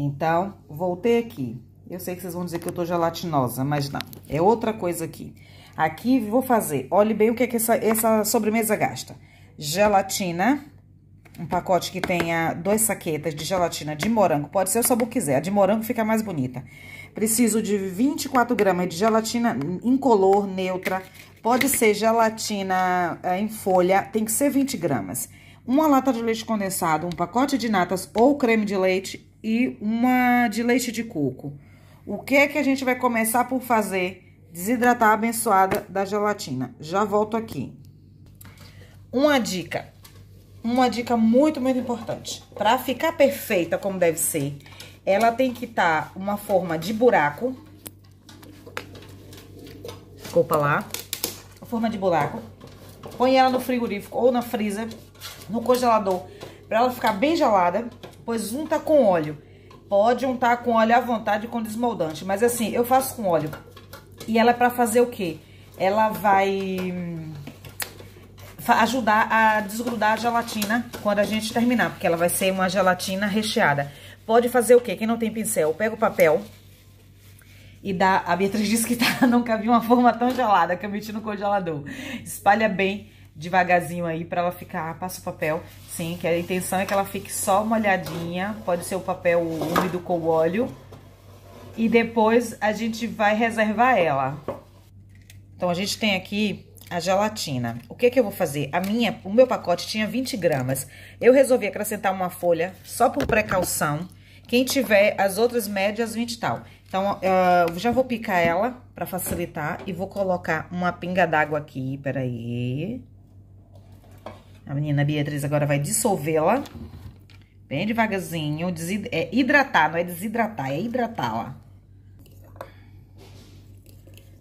Então, voltei aqui. Eu sei que vocês vão dizer que eu tô gelatinosa, mas não. É outra coisa aqui. Aqui vou fazer, olhe bem o que, é que essa, essa sobremesa gasta. Gelatina, um pacote que tenha duas saquetas de gelatina de morango. Pode ser o sabor que quiser, a de morango fica mais bonita. Preciso de 24 gramas de gelatina incolor, neutra. Pode ser gelatina é, em folha, tem que ser 20 gramas. Uma lata de leite condensado, um pacote de natas ou creme de leite e uma de leite de coco. O que é que a gente vai começar por fazer? Desidratar a abençoada da gelatina. Já volto aqui. Uma dica, uma dica muito, muito importante. Para ficar perfeita como deve ser, ela tem que estar tá uma forma de buraco. Desculpa lá. Forma de buraco. Põe ela no frigorífico ou na freezer, no congelador, para ela ficar bem gelada pois unta com óleo. Pode untar com óleo à vontade com desmoldante, mas assim, eu faço com óleo. E ela é pra fazer o quê? Ela vai hum, ajudar a desgrudar a gelatina quando a gente terminar, porque ela vai ser uma gelatina recheada. Pode fazer o quê? Quem não tem pincel, pega o papel e dá... A Beatriz disse que tá, vi uma forma tão gelada que eu meti no congelador. Espalha bem devagarzinho aí para ela ficar, passa o papel, sim, que a intenção é que ela fique só molhadinha, pode ser o papel úmido com óleo, e depois a gente vai reservar ela. Então a gente tem aqui a gelatina. O que que eu vou fazer? A minha, o meu pacote tinha 20 gramas, eu resolvi acrescentar uma folha só por precaução, quem tiver as outras médias, 20 e tal. Então, ah, eu já vou picar ela para facilitar e vou colocar uma pinga d'água aqui, peraí. aí. A menina Beatriz agora vai dissolvê-la. Bem devagarzinho. É hidratar, não é desidratar, é hidratar, ó.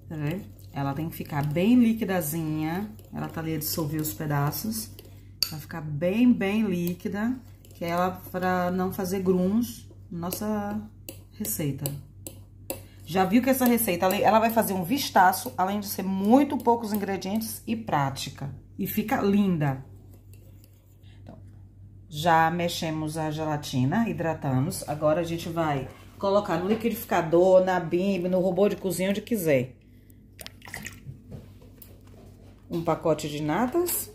Tá vendo? Ela tem que ficar bem liquidazinha. Ela tá ali a dissolver os pedaços. Vai ficar bem, bem líquida. Que é ela pra não fazer grumos. Nossa receita. Já viu que essa receita, ela vai fazer um vistaço, além de ser muito poucos ingredientes e prática. E fica linda. Já mexemos a gelatina, hidratamos. Agora a gente vai colocar no liquidificador, na bim, no robô de cozinha, onde quiser. Um pacote de natas.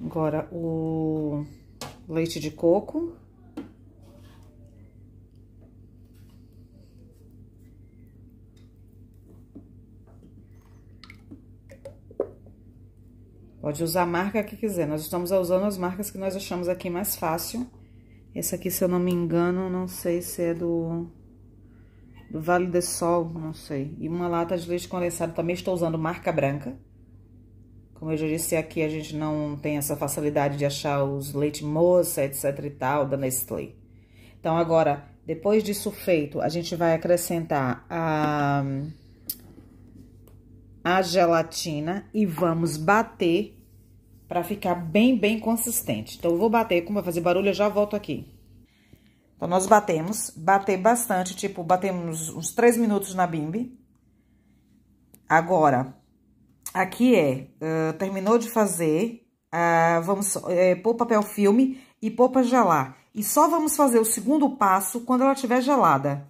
Agora o leite de coco. Pode usar a marca que quiser. Nós estamos usando as marcas que nós achamos aqui mais fácil. Esse aqui, se eu não me engano, não sei se é do, do Vale do Sol, não sei. E uma lata de leite condensado também estou usando marca branca. Como eu já disse, aqui a gente não tem essa facilidade de achar os leite moça, etc e tal, da Nestlé. Então, agora, depois disso feito, a gente vai acrescentar a a gelatina e vamos bater para ficar bem, bem consistente. Então, eu vou bater, como vai fazer barulho, eu já volto aqui. Então, nós batemos, bater bastante, tipo, batemos uns 3 minutos na bimbi. Agora, aqui é, uh, terminou de fazer, uh, vamos uh, pôr papel filme e pôr para gelar. E só vamos fazer o segundo passo quando ela estiver gelada.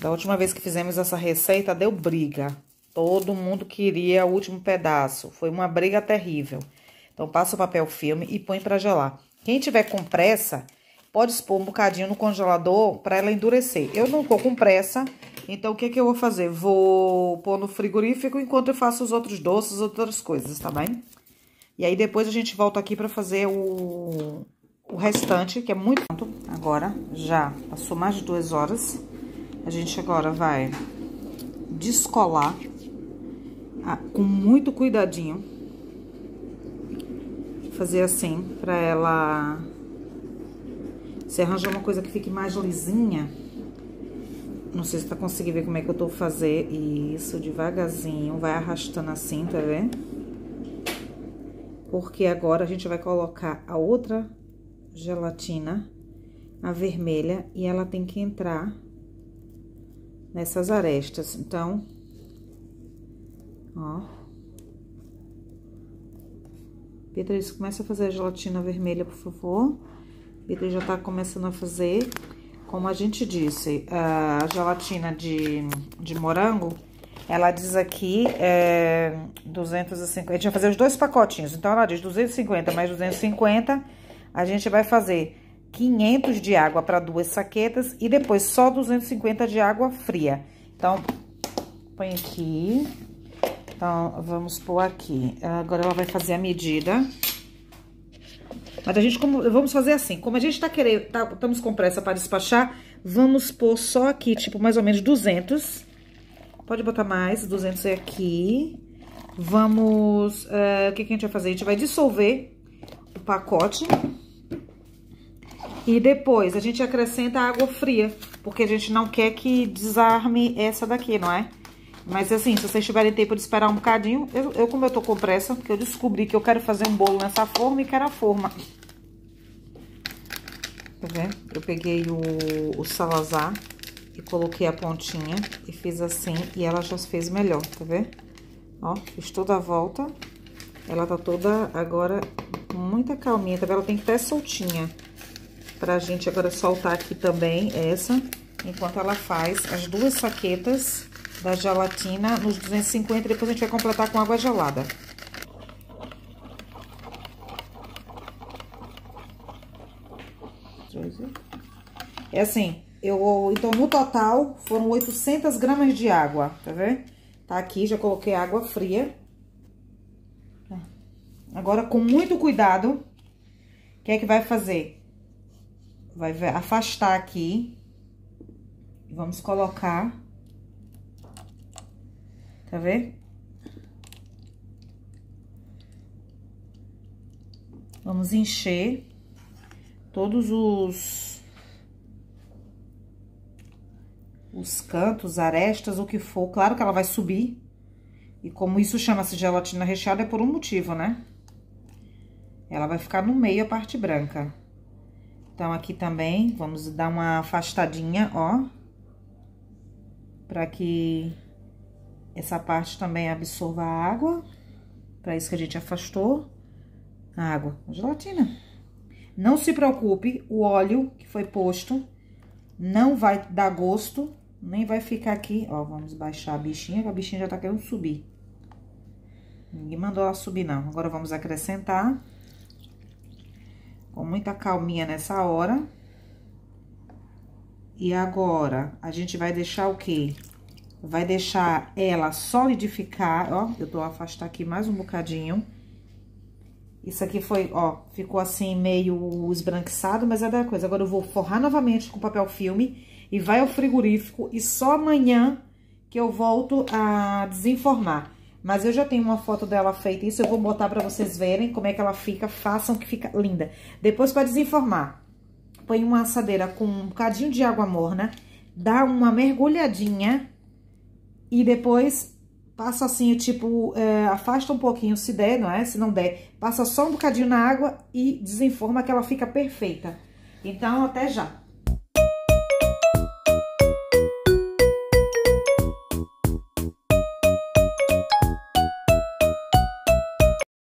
Da última vez que fizemos essa receita, deu briga. Todo mundo queria o último pedaço. Foi uma briga terrível. Então, passa o papel filme e põe para gelar. Quem tiver com pressa, pode expor um bocadinho no congelador para ela endurecer. Eu não tô com pressa, então o que, que eu vou fazer? Vou pôr no frigorífico enquanto eu faço os outros doces, outras coisas, tá bem? E aí depois a gente volta aqui para fazer o, o restante, que é muito... Agora já passou mais de duas horas. A gente agora vai descolar ah, com muito cuidadinho. Fazer assim, pra ela... Se arranjar uma coisa que fique mais lisinha, não sei se tá conseguindo ver como é que eu tô fazer. Isso, devagarzinho, vai arrastando assim, tá vendo? Porque agora a gente vai colocar a outra gelatina, a vermelha, e ela tem que entrar nessas arestas. Então, ó. Beatriz, começa a fazer a gelatina vermelha, por favor. Beatriz já tá começando a fazer. Como a gente disse, a gelatina de, de morango, ela diz aqui é, 250. A gente vai fazer os dois pacotinhos. Então, ela diz 250 mais 250, a gente vai fazer 500 de água para duas saquetas e depois só 250 de água fria. Então, põe aqui. Então, vamos pôr aqui. Agora ela vai fazer a medida. Mas a gente, como, vamos fazer assim, como a gente tá querendo, tá, estamos com pressa para despachar, vamos pôr só aqui, tipo, mais ou menos 200. Pode botar mais, 200 é aqui. Vamos, uh, o que, que a gente vai fazer? A gente vai dissolver o pacote e depois a gente acrescenta água fria, porque a gente não quer que desarme essa daqui, não é? Mas assim, se vocês tiverem tempo de esperar um bocadinho, eu, eu como eu tô com pressa, porque eu descobri que eu quero fazer um bolo nessa forma e quero a forma. Tá vendo? Eu peguei o, o salazar e coloquei a pontinha e fiz assim e ela já fez melhor, tá vendo? Ó, fiz toda a volta. Ela tá toda agora muita calminha, tá vendo? Ela tem que estar soltinha. Pra gente agora soltar aqui também essa, enquanto ela faz as duas saquetas da gelatina nos 250 e depois a gente vai completar com água gelada. É assim, eu, então no total foram 800 gramas de água, tá vendo? Tá aqui, já coloquei água fria. Agora com muito cuidado, o que é que vai fazer? Vai afastar aqui. Vamos colocar. Tá vendo? Vamos encher todos os... Os cantos, arestas, o que for. Claro que ela vai subir. E como isso chama-se gelatina recheada, é por um motivo, né? Ela vai ficar no meio a parte branca. Então, aqui também, vamos dar uma afastadinha, ó. Pra que essa parte também absorva a água. Pra isso que a gente afastou a água, a gelatina. Não se preocupe, o óleo que foi posto não vai dar gosto, nem vai ficar aqui. Ó, vamos baixar a bichinha, que a bichinha já tá querendo subir. Ninguém mandou ela subir, não. Agora, vamos acrescentar com muita calminha nessa hora. E agora, a gente vai deixar o quê? Vai deixar ela solidificar, ó, eu tô afastar aqui mais um bocadinho. Isso aqui foi, ó, ficou assim meio esbranquiçado, mas é da coisa. Agora eu vou forrar novamente com papel filme e vai ao frigorífico e só amanhã que eu volto a desenformar. Mas eu já tenho uma foto dela feita, isso eu vou botar pra vocês verem como é que ela fica. Façam que fica linda. Depois, pra desenformar, põe uma assadeira com um bocadinho de água morna, dá uma mergulhadinha e depois passa assim, tipo, é, afasta um pouquinho se der, não é? Se não der, passa só um bocadinho na água e desenforma que ela fica perfeita. Então, até já!